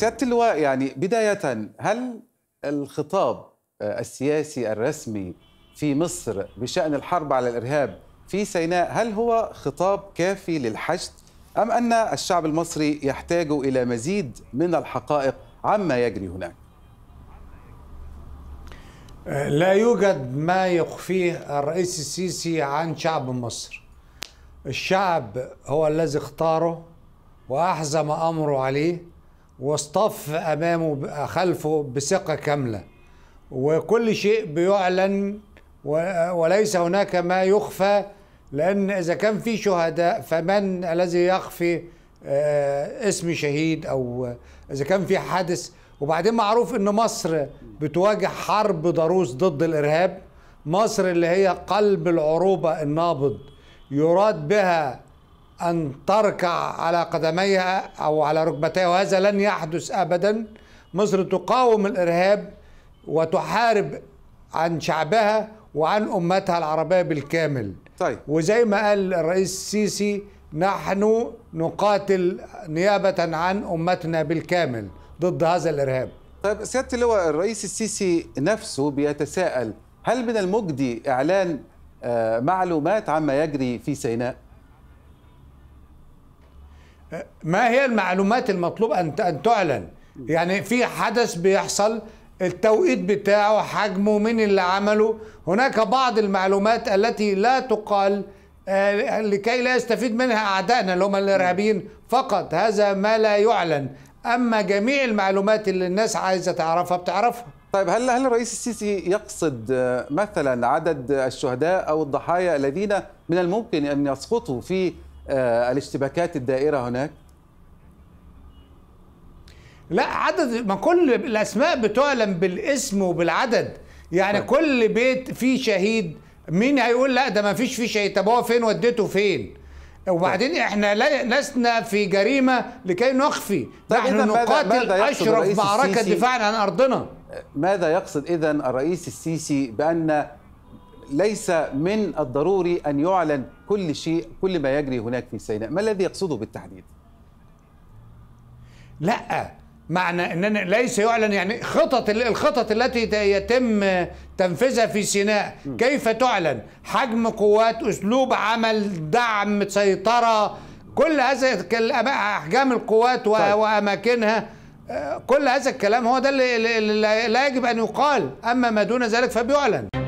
سيادة اللواء يعني بداية هل الخطاب آه، السياسي الرسمي في مصر بشأن الحرب على الإرهاب في سيناء هل هو خطاب كافي للحشد أم أن الشعب المصري يحتاج إلى مزيد من الحقائق عما يجري هناك آه، لا يوجد ما يخفيه الرئيس السيسي عن شعب مصر الشعب هو الذي اختاره وأحزم أمره عليه واصطف امامه خلفه بثقه كامله وكل شيء بيعلن وليس هناك ما يخفى لان اذا كان في شهداء فمن الذي يخفي آه، اسم شهيد او اذا كان في حادث وبعدين معروف ان مصر بتواجه حرب ضروس ضد الارهاب مصر اللي هي قلب العروبه النابض يراد بها أن تركع على قدميها أو على ركبتيها وهذا لن يحدث أبدا مصر تقاوم الإرهاب وتحارب عن شعبها وعن أمتها العربية بالكامل طيب. وزي ما قال الرئيس السيسي نحن نقاتل نيابة عن أمتنا بالكامل ضد هذا الإرهاب طيب سيادة اللواء الرئيس السيسي نفسه بيتساءل هل من المجدي إعلان آه، معلومات عما يجري في سيناء؟ ما هي المعلومات المطلوب أن أن تعلن يعني في حدث بيحصل التوقيت بتاعه حجمه مين اللي عمله هناك بعض المعلومات التي لا تقال آه، لكي لا يستفيد منها أعدائنا اللي هم الإرهابيين فقط هذا ما لا يعلن أما جميع المعلومات اللي الناس عايزة تعرفها بتعرفها طيب هل هل الرئيس السيسي يقصد آه، مثلا عدد الشهداء او الضحايا الذين من الممكن ان يسقطوا في آه، الاشتباكات الدائرة هناك لا عدد ما كل الأسماء بتعلن بالاسم وبالعدد يعني طيب. كل بيت فيه شهيد مين هيقول لا ده ما فيش فيه شهيد طب هو فين وديته فين وبعدين طيب. احنا لسنا في جريمه لكي نخفي طيب نحن نقاتل اشرف معركه دفاعا عن ارضنا ماذا يقصد اذا الرئيس السيسي بان ليس من الضروري أن يعلن كل شيء كل ما يجري هناك في سيناء ما الذي يقصده بالتحديد؟ لا معنى ان ليس يعلن يعني خطط الخطط التي يتم تنفيذها في سيناء كيف تعلن حجم قوات اسلوب عمل دعم سيطره كل هذا احجام القوات طيب. واماكنها آه، كل هذا الكلام هو ده اللي لا يجب ان يقال اما ما دون ذلك فبيعلن